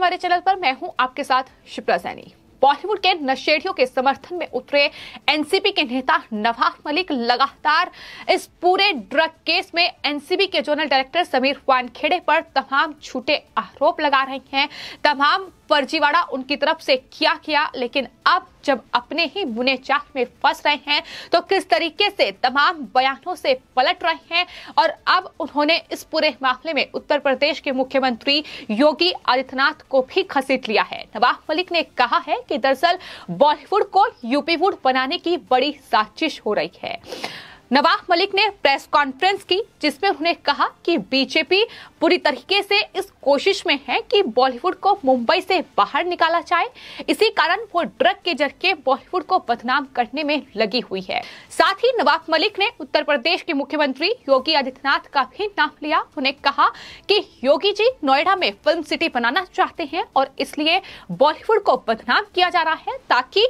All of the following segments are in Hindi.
हमारे चैनल पर मैं हूं आपके साथ शिप्रा सैनी बॉलीवुड के नशेड़ियों के समर्थन में उतरे एनसीपी के नेता नवाब मलिक लगातार इस पूरे ड्रग केस में एनसीबी के जोनल डायरेक्टर समीर वानखेड़े पर तमाम झूठे आरोप लगा रहे हैं तमाम फर्जीवाड़ा उनकी तरफ से किया लेकिन अब जब अपने ही बुने चाक में फंस रहे हैं तो किस तरीके से तमाम बयानों से पलट रहे हैं और अब उन्होंने इस पूरे मामले में उत्तर प्रदेश के मुख्यमंत्री योगी आदित्यनाथ को भी खसीट लिया है नवाब मलिक ने कहा है कि दरअसल बॉलीवुड को यूपीवुड बनाने की बड़ी साजिश हो रही है नवाब मलिक ने प्रेस कॉन्फ्रेंस की जिसमें उन्होंने कहा कि बीजेपी पूरी तरीके से इस कोशिश में है कि बॉलीवुड को मुंबई से बाहर निकाला जाए इसी कारण वो ड्रग के जरिए बॉलीवुड को बदनाम करने में लगी हुई है साथ ही नवाब मलिक ने उत्तर प्रदेश के मुख्यमंत्री योगी आदित्यनाथ का भी नाम लिया उन्हें कहा कि योगी जी नोएडा में फिल्म सिटी बनाना चाहते हैं और इसलिए बॉलीवुड को बदनाम किया जा रहा है ताकि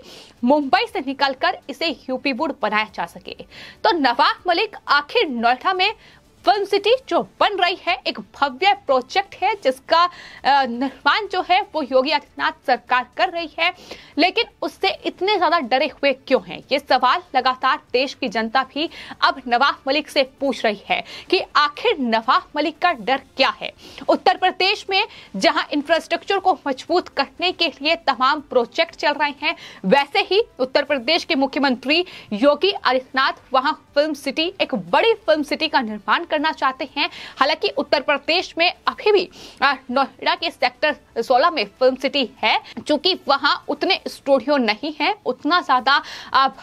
मुंबई से निकलकर इसे यूपी बनाया जा सके तो नवाब मलिक आखिर नोएडा में फिल्म सिटी जो बन रही है एक भव्य प्रोजेक्ट है जिसका निर्माण जो है वो योगी आदित्यनाथ सरकार कर रही है लेकिन उससे इतने ज़्यादा डरे हुए क्यों हैं ये सवाल लगातार देश की जनता भी अब नवाब मलिक से पूछ रही है कि आखिर नवाब मलिक का डर क्या है उत्तर प्रदेश में जहां इंफ्रास्ट्रक्चर को मजबूत करने के लिए तमाम प्रोजेक्ट चल रहे हैं वैसे ही उत्तर प्रदेश के मुख्यमंत्री योगी आदित्यनाथ वहां फिल्म सिटी एक बड़ी फिल्म सिटी का निर्माण करना चाहते हैं हालांकि उत्तर प्रदेश में अभी भी नोएडा के सेक्टर 16 में फिल्म सिटी है चूंकि वहां उतने स्टूडियो नहीं है उतना ज्यादा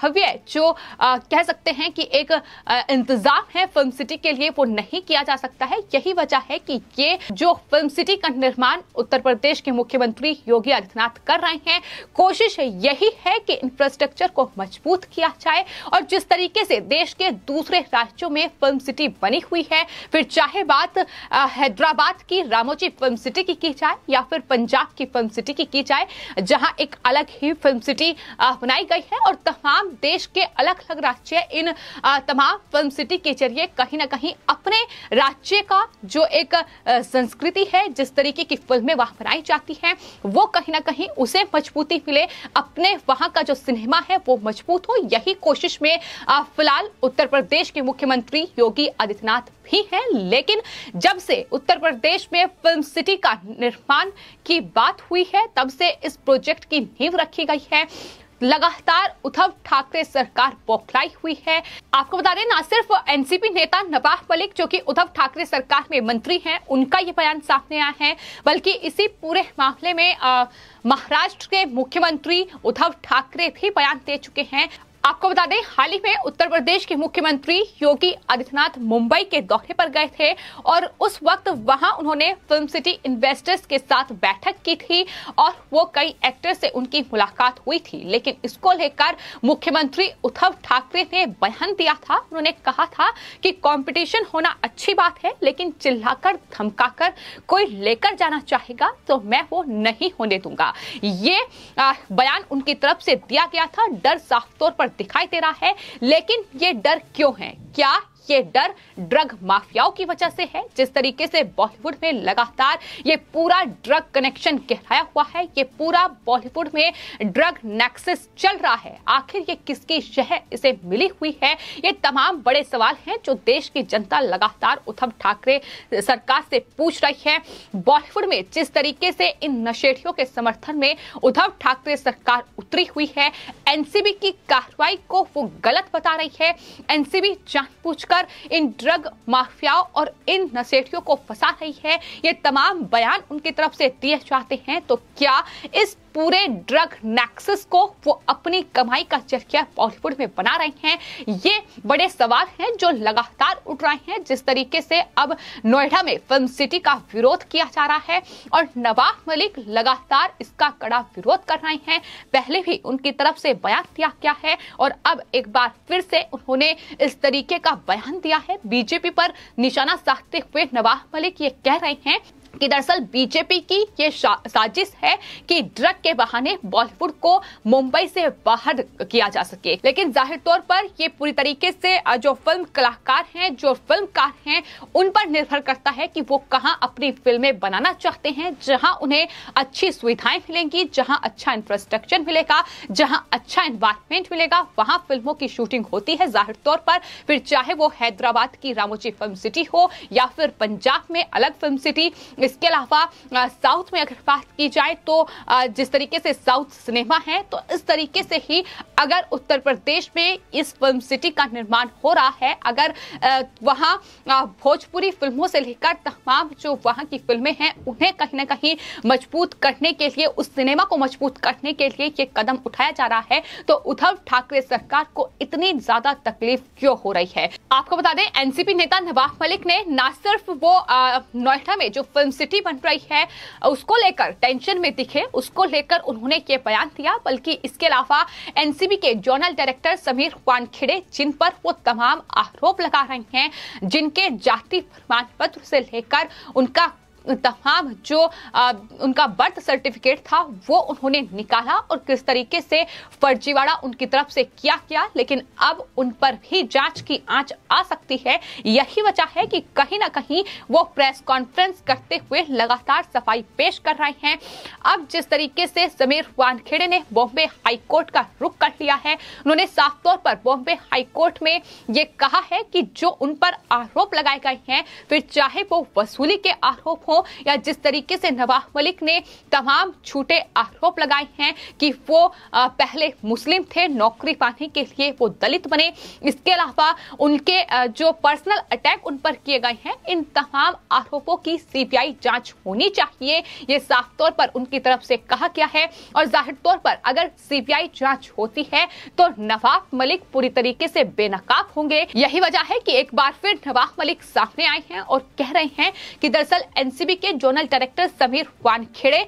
भव्य जो कह सकते हैं कि एक इंतजाम है फिल्म सिटी के लिए वो नहीं किया जा सकता है यही वजह है कि ये जो फिल्म सिटी का निर्माण उत्तर प्रदेश के मुख्यमंत्री योगी आदित्यनाथ कर रहे हैं कोशिश यही है कि इंफ्रास्ट्रक्चर को मजबूत किया जाए और जिस तरीके से देश के दूसरे राज्यों में फिल्म सिटी बनी हुई हुई है फिर चाहे बात हैदराबाद की रामोजी फिल्म सिटी की की जाए या फिर पंजाब की फिल्म सिटी की की जाए जहां एक अलग ही फिल्म सिटी बनाई गई है और तमाम देश के अलग अलग राज्य इन तमाम फिल्म सिटी के जरिए कहीं ना कहीं अपने राज्य का जो एक संस्कृति है जिस तरीके की फिल्में वहां बनाई जाती हैं वो कहीं ना कहीं उसे मजबूती मिले अपने वहां का जो सिनेमा है वो मजबूत हो यही कोशिश में फिलहाल उत्तर प्रदेश के मुख्यमंत्री योगी आदित्यनाथ साथ भी हैं लेकिन जब से उत्तर प्रदेश में फिल्म सिटी का निर्माण की बात हुई है तब से इस प्रोजेक्ट की नींव रखी गई है लगातार उद्धव ठाकरे सरकार बौखलाई हुई है आपको बता दें ना सिर्फ एनसीपी नेता नवाब मलिक जो कि उद्धव ठाकरे सरकार में मंत्री हैं उनका ये बयान सामने आया है बल्कि इसी पूरे मामले में महाराष्ट्र के मुख्यमंत्री उद्धव ठाकरे भी बयान दे चुके हैं आपको बता दें हाल ही में उत्तर प्रदेश के मुख्यमंत्री योगी आदित्यनाथ मुंबई के दौरे पर गए थे और उस वक्त वहां उन्होंने फिल्म सिटी इन्वेस्टर्स के साथ बैठक की थी और वो कई एक्टर्स से उनकी मुलाकात हुई थी लेकिन इसको लेकर मुख्यमंत्री उद्धव ठाकरे ने बयान दिया था उन्होंने कहा था कि कॉम्पिटिशन होना अच्छी बात है लेकिन चिल्लाकर धमकाकर कोई लेकर जाना चाहेगा तो मैं वो नहीं होने दूंगा ये बयान उनकी तरफ से दिया गया था डर साफ तौर पर दिखाई दे रहा है लेकिन ये डर क्यों है क्या ये डर ड्रग माफियाओं की वजह से है जिस तरीके से बॉलीवुड में लगातार ये पूरा ड्रग कनेक्शन गहराया हुआ है ये पूरा बॉलीवुड में ड्रग नेक्सेस चल रहा है आखिर ये किसकी शह इसे मिली हुई है ये तमाम बड़े सवाल हैं जो देश की जनता लगातार उद्धव ठाकरे सरकार से पूछ रही है बॉलीवुड में जिस तरीके से इन नशेड़ियों के समर्थन में उद्धव ठाकरे सरकार उतरी हुई है एनसीबी की कार्रवाई को वो गलत बता रही है एनसीबी जानबूझकर कर इन ड्रग माफियाओं और इन नशेड़ियों को फंसा रही है ये तमाम बयान उनकी तरफ से दिए जाते हैं तो क्या इस पूरे ड्रग नेक्सस को वो अपनी कमाई का चरखिया बॉलीवुड में बना रहे हैं ये बड़े सवाल हैं जो लगातार उठ रहे हैं जिस तरीके से अब नोएडा में फिल्म सिटी का विरोध किया जा रहा है और नवाब मलिक लगातार इसका कड़ा विरोध कर रहे हैं पहले भी उनकी तरफ से बयान दिया गया है और अब एक बार फिर से उन्होंने इस तरीके का बयान दिया है बीजेपी पर निशाना साधते हुए नवाब मलिक ये कह रहे हैं कि दरअसल बीजेपी की ये साजिश है कि ड्रग के बहाने बॉलीवुड को मुंबई से बाहर किया जा सके लेकिन जाहिर तौर पर ये पूरी तरीके से जो फिल्म कलाकार हैं जो फिल्मकार हैं उन पर निर्भर करता है कि वो कहाँ अपनी फिल्में बनाना चाहते हैं जहाँ उन्हें अच्छी सुविधाएं मिलेंगी जहाँ अच्छा इंफ्रास्ट्रक्चर मिलेगा जहाँ अच्छा इन्वायरमेंट मिलेगा वहाँ फिल्मों की शूटिंग होती है जाहिर तौर पर फिर चाहे वो हैदराबाद की रामोची फिल्म सिटी हो या फिर पंजाब में अलग फिल्म सिटी इसके अलावा साउथ में अगर बात की जाए तो जिस तरीके से साउथ सिनेमा है तो इस तरीके से ही अगर उत्तर प्रदेश में इस फिल्म सिटी का निर्माण हो रहा है अगर वहाँ भोजपुरी फिल्मों से लेकर तमाम जो वहाँ की फिल्में हैं उन्हें कहीं ना कहीं मजबूत करने के लिए उस सिनेमा को मजबूत करने के लिए ये कदम उठाया जा रहा है तो उद्धव ठाकरे सरकार को इतनी ज्यादा तकलीफ क्यों हो रही है आपको बता दें एनसीपी नेता नवाब मलिक ने ना सिर्फ वो नोएडा में जो फिल्म फिल्म सिटी बन रही है उसको लेकर टेंशन में दिखे उसको लेकर उन्होंने ये बयान दिया बल्कि इसके अलावा एनसीबी के जोनल डायरेक्टर समीर वानखेड़े जिन पर वो तमाम आरोप लगा रहे हैं जिनके जाति प्रमाण पत्र से लेकर उनका तमाम हाँ, जो आ, उनका बर्थ सर्टिफिकेट था वो उन्होंने निकाला और किस तरीके से फर्जीवाड़ा उनकी तरफ से किया गया लेकिन अब उन पर भी जांच की आंच आ सकती है यही वजह है कि कहीं ना कहीं वो प्रेस कॉन्फ्रेंस करते हुए लगातार सफाई पेश कर रहे हैं अब जिस तरीके से समीर वानखेड़े ने बॉम्बे हाईकोर्ट का रुख कर लिया है उन्होंने साफ तौर पर बॉम्बे हाईकोर्ट में ये कहा है कि जो उन पर आरोप लगाए गए हैं फिर चाहे वो वसूली के आरोप हो या जिस तरीके से नवाब मलिक ने तमाम झूठे आरोप लगाए हैं कि वो पहले मुस्लिम थे नौकरी पाने के लिए वो दलित बने इसके अलावा उनके जो पर्सनल अटैक उन पर किए गए हैं इन तमाम आरोपों की सीबीआई जांच होनी चाहिए ये साफ तौर पर उनकी तरफ से कहा गया है और जाहिर तौर पर अगर सीबीआई जांच होती है तो नवाब मलिक पूरी तरीके से बेनकाब होंगे यही वजह है कि एक बार फिर नवाब मलिक सामने आए हैं और कह रहे हैं कि दरअसल एनसीबी एनसीबी के जोनल डायरेक्टर समीर वानखेड़े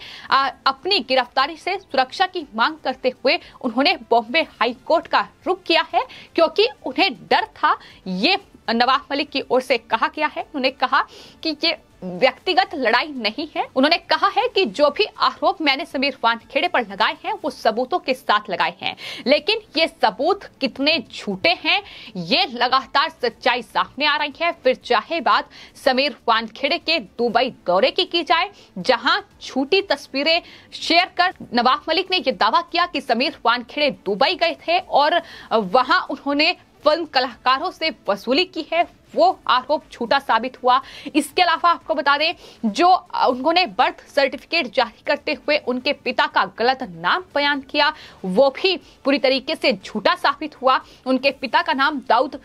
अपनी गिरफ्तारी से सुरक्षा की मांग करते हुए उन्होंने बॉम्बे हाईकोर्ट का रुख किया है क्योंकि उन्हें डर था ये नवाब मलिक की ओर से कहा गया है उन्होंने कहा कि ये व्यक्तिगत लड़ाई नहीं है उन्होंने कहा है कि जो भी आरोप मैंने समीर वानखेड़े पर लगाए हैं वो सबूतों के साथ लगाए हैं लेकिन ये सबूत कितने झूठे हैं ये लगातार सच्चाई सामने आ रही है फिर चाहे बात समीर वानखेड़े के दुबई दौरे की की जाए जहां झूठी तस्वीरें शेयर कर नवाब मलिक ने यह दावा किया कि समीर वानखेड़े दुबई गए थे और वहां उन्होंने फिल्म कलाकारों से वसूली की है वो आरोप झूठा साबित हुआ इसके अलावा आपको बता दें जो उन्होंने बर्थ सर्टिफिकेट जारी करते हुए उनके पिता का गलत नाम बयान किया वो भी पूरी तरीके से झूठा साबित हुआ उनके पिता का नाम दाऊद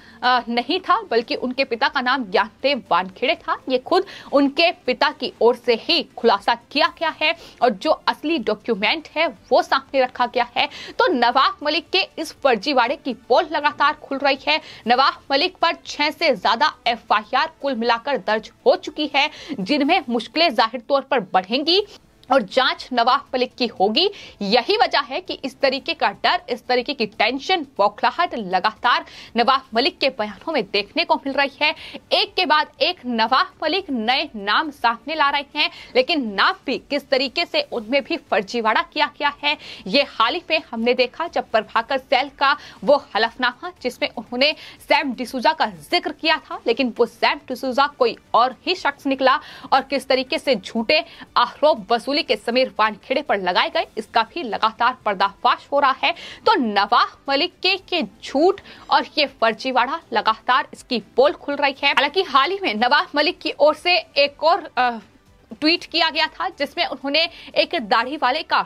नहीं था बल्कि उनके पिता का नाम ज्ञानदेव वानखेड़े था ये खुद उनके पिता की ओर से ही खुलासा किया गया है और जो असली डॉक्यूमेंट है वो सामने रखा गया है तो नवाब मलिक के इस फर्जीवाड़े की पोल लगातार खुल रही है नवाब मलिक पर छह से ज्यादा ज्यादा एफआईआर कुल मिलाकर दर्ज हो चुकी है जिनमें मुश्किलें जाहिर तौर पर बढ़ेंगी और जांच नवाब मलिक की होगी यही वजह है कि इस तरीके का डर इस तरीके की टेंशन बौखलाहट लगातार नवाब मलिक के बयानों में देखने को मिल रही है एक के बाद एक नवाब मलिक नए नाम सामने ला रहे हैं लेकिन नाम भी किस तरीके से उनमें भी फर्जीवाड़ा किया गया है ये हाल ही में हमने देखा जब प्रभाकर सेल का वो हलफनामा जिसमें उन्होंने सैम डिसूजा का जिक्र किया था लेकिन वो सैम डिसूजा कोई और ही शख्स निकला और किस तरीके से झूठे आरोप वसूल चूल्हे के समीर वानखेड़े पर लगाए गए इसका भी लगातार पर्दाफाश हो रहा है तो नवाब मलिक के के झूठ और ये फर्जीवाड़ा लगातार इसकी पोल खुल रही है हालांकि हाल ही में नवाब मलिक की ओर से एक और आ, ट्वीट किया गया था जिसमें उन्होंने एक दाढ़ी वाले का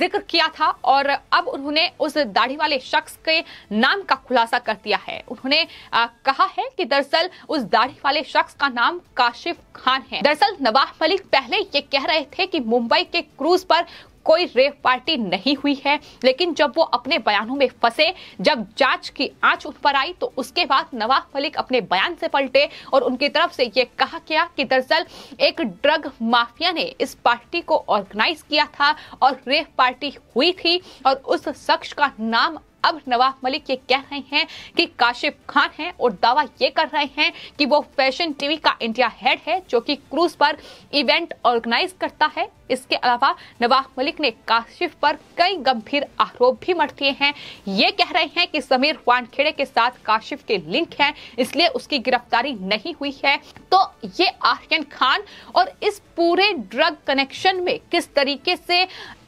जिक्र किया था और अब उन्होंने उस दाढ़ी वाले शख्स के नाम का खुलासा कर दिया है उन्होंने आ, कहा है कि दरअसल उस दाढ़ी वाले शख्स का नाम काशिफ खान है दरअसल नवाब मलिक पहले ये कह रहे थे कि मुंबई के क्रूज पर कोई रेप पार्टी नहीं हुई है लेकिन जब वो अपने बयानों में फंसे जब जांच की आंच उन पर आई तो उसके बाद नवाब मलिक अपने बयान से पलटे और उनकी तरफ से ये कहा गया कि दरअसल एक ड्रग माफिया ने इस पार्टी को ऑर्गेनाइज किया था और रेप पार्टी हुई थी और उस शख्स का नाम अब नवाब मलिक ये कह रहे हैं कि काशिफ खान हैं और दावा ये कर रहे हैं कि वो फैशन टीवी का इंडिया हेड है जो कि क्रूज पर इवेंट ऑर्गेनाइज करता है इसके अलावा नवाब मलिक ने काशिफ पर कई गंभीर आरोप भी मर दिए हैं ये कह रहे हैं कि समीर वानखेड़े के साथ काशिफ के लिंक है इसलिए उसकी गिरफ्तारी नहीं हुई है तो ये आर्यन खान और इस पूरे ड्रग कनेक्शन में किस तरीके से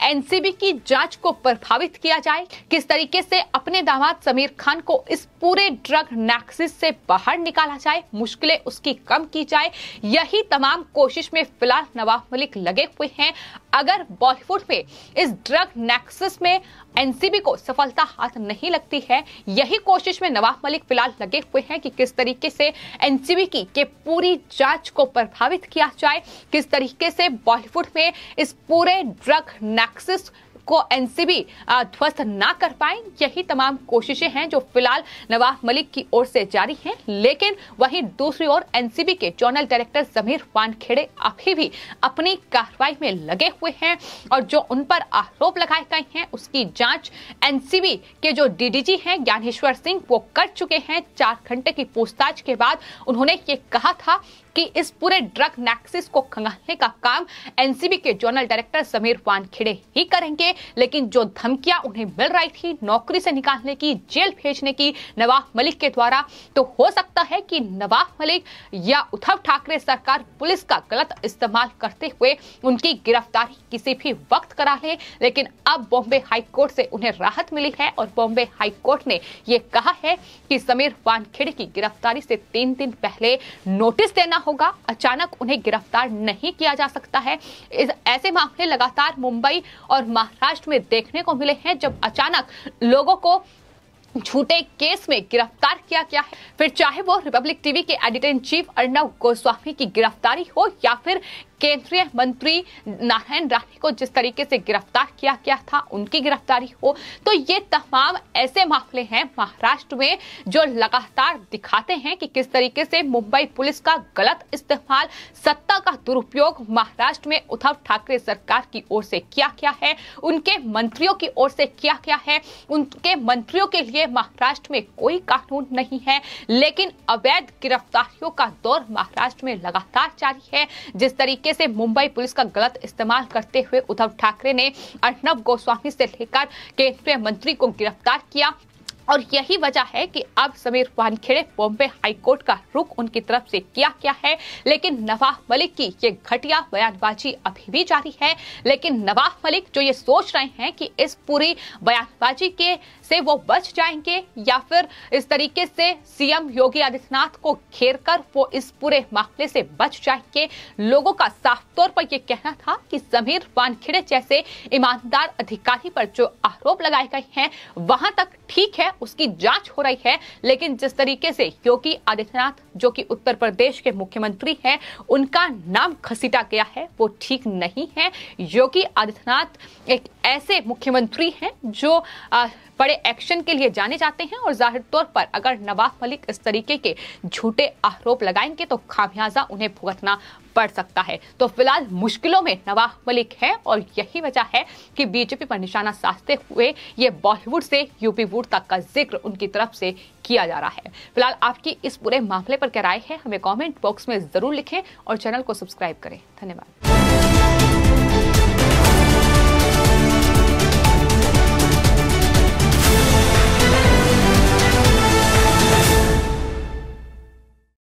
एनसीबी की जांच को प्रभावित किया जाए किस तरीके से अपने दामाद समीर खान को इस पूरे ड्रग नैक्सिस से बाहर निकाला जाए मुश्किलें उसकी कम की जाए यही तमाम कोशिश में फिलहाल नवाब मलिक लगे हुए हैं अगर बॉलीवुड में इस ड्रग नैक्सिस में एनसीबी को सफलता हाथ नहीं लगती है यही कोशिश में नवाब मलिक फिलहाल लगे हुए हैं कि किस तरीके से एनसीबी की के पूरी जांच को प्रभावित किया जाए किस तरीके से बॉलीवुड में इस पूरे ड्रग नैक्सिस को एनसीबी ध्वस्त ना कर पाए यही तमाम कोशिशें हैं जो फिलहाल नवाब मलिक की ओर से जारी हैं लेकिन वहीं दूसरी ओर एनसीबी के जोनल डायरेक्टर जमीर वानखेड़े अभी भी अपनी कार्रवाई में लगे हुए हैं और जो उन पर आरोप लगाए गए हैं उसकी जांच एनसीबी के जो डीडीजी हैं ज्ञानेश्वर सिंह वो कर चुके हैं चार घंटे की पूछताछ के बाद उन्होंने ये कहा था कि इस पूरे ड्रग नैक्सिस को खंगालने का काम एनसीबी के जोनल डायरेक्टर समीर वानखेड़े ही करेंगे लेकिन जो धमकियां उन्हें मिल रही थी नौकरी से निकालने की जेल भेजने की नवाब मलिक के द्वारा तो हो सकता है कि नवाब मलिक या उद्धव ठाकरे सरकार पुलिस का गलत इस्तेमाल करते हुए उनकी गिरफ्तारी किसी भी वक्त करा ले, लेकिन अब बॉम्बे हाईकोर्ट से उन्हें राहत मिली है और बॉम्बे हाईकोर्ट ने यह कहा है कि समीर वानखेड़े की गिरफ्तारी से तीन दिन पहले नोटिस देना होगा अचानक उन्हें गिरफ्तार नहीं किया जा सकता है इस ऐसे मामले लगातार मुंबई और महाराष्ट्र में देखने को मिले हैं जब अचानक लोगों को झूठे केस में गिरफ्तार किया गया है फिर चाहे वो रिपब्लिक टीवी के editor in chief Arnab Goswami की गिरफ्तारी हो या फिर केंद्रीय मंत्री नारायण राणे को जिस तरीके से गिरफ्तार किया गया था उनकी गिरफ्तारी हो तो ये तमाम ऐसे मामले हैं महाराष्ट्र में जो लगातार दिखाते हैं कि किस तरीके से मुंबई पुलिस का गलत इस्तेमाल सत्ता का दुरुपयोग महाराष्ट्र में उद्धव ठाकरे सरकार की ओर से किया गया है उनके मंत्रियों की ओर से किया गया है उनके मंत्रियों के लिए महाराष्ट्र में कोई कानून नहीं है लेकिन अवैध गिरफ्तारियों का दौर महाराष्ट्र में लगातार जारी है जिस तरीके से मुंबई पुलिस का गलत इस्तेमाल करते हुए उद्धव ठाकरे ने अर्नब गोस्वामी से लेकर केंद्रीय मंत्री को गिरफ्तार किया और यही वजह है कि अब समीर वानखेड़े बॉम्बे हाईकोर्ट का रुख उनकी तरफ से किया गया है लेकिन नवाब मलिक की ये घटिया बयानबाजी अभी भी जारी है लेकिन नवाब मलिक जो ये सोच रहे हैं कि इस पूरी बयानबाजी के से वो बच जाएंगे या फिर इस तरीके से सीएम योगी आदित्यनाथ को घेर कर वो इस पूरे मामले से बच जाएंगे लोगों का साफ तौर पर यह कहना था कि समीर वानखेड़े जैसे ईमानदार अधिकारी पर जो आरोप लगाए गए हैं वहां तक ठीक है उसकी जांच हो रही है लेकिन जिस तरीके से योगी आदित्यनाथ जो कि उत्तर प्रदेश के मुख्यमंत्री हैं उनका नाम खसीटा गया है वो ठीक नहीं है योगी आदित्यनाथ एक ऐसे मुख्यमंत्री हैं जो बड़े एक्शन के लिए जाने जाते हैं और जाहिर तौर पर अगर नवाब मलिक इस तरीके के झूठे आरोप लगाएंगे तो खामियाजा उन्हें भुगतना पड़ सकता है तो फिलहाल मुश्किलों में नवाब मलिक है और यही वजह है कि बीजेपी पर निशाना साधते हुए ये बॉलीवुड से यूपी वुड तक का जिक्र उनकी तरफ से किया जा रहा है फिलहाल आपकी इस पूरे मामले पर क्या राय है हमें कमेंट बॉक्स में ज़रूर लिखें और चैनल को सब्सक्राइब करें धन्यवाद